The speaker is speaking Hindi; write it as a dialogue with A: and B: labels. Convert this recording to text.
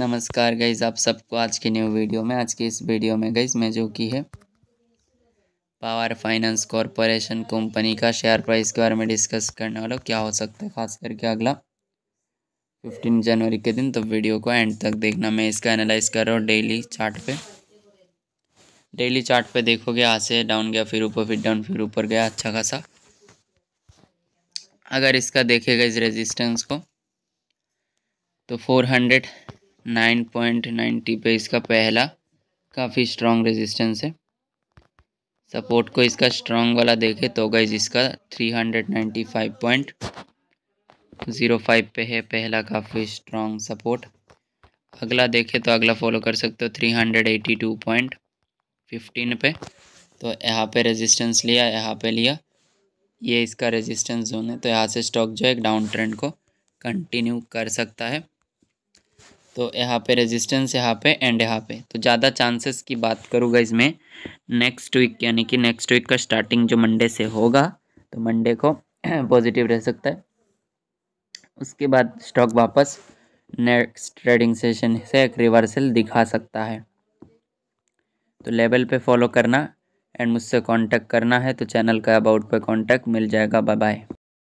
A: नमस्कार गईज़ आप सबको आज की न्यू वीडियो में आज की इस वीडियो में गईज़ मैं जो की है पावर फाइनेंस कॉरपोरेशन कंपनी का शेयर प्राइस के बारे में डिस्कस करने वाला क्या हो सकता है खास करके अगला फिफ्टीन जनवरी के दिन तो वीडियो को एंड तक देखना मैं इसका एनालाइज कर रहा हूँ डेली चार्ट पे डेली चार्ट पे देखोगे यहाँ से डाउन गया फिर ऊपर फिर डाउन फिर ऊपर गया अच्छा खासा अगर इसका देखेगा इस रेजिस्टेंस को तो four hundred nine point ninety पे इसका पहला काफ़ी स्ट्रॉन्ग रेजिस्टेंस है सपोर्ट को इसका स्ट्रॉन्ग वाला देखे तो गई इसका three hundred ninety five point zero five पे है पहला काफ़ी स्ट्रॉन्ग सपोर्ट अगला देखे तो अगला फॉलो कर सकते हो three hundred eighty two point fifteen पे तो यहाँ पे रेजिस्टेंस लिया यहाँ पे लिया ये इसका रेजिस्टेंस जोन है तो यहाँ से स्टॉक जो है डाउन ट्रेंड को कंटिन्यू कर सकता है तो यहाँ पे रेजिस्टेंस यहाँ पे एंड यहाँ पे तो ज़्यादा चांसेस की बात करूँगा इसमें नेक्स्ट वीक यानी कि नेक्स्ट वीक का स्टार्टिंग जो मंडे से होगा तो मंडे को पॉजिटिव रह सकता है उसके बाद स्टॉक वापस नेक्स्ट ट्रेडिंग सेशन से एक रिवर्सल दिखा सकता है तो लेवल पे फॉलो करना एंड मुझसे कांटेक्ट करना है तो चैनल का अबाउट पे कांटेक्ट मिल जाएगा बाय बाय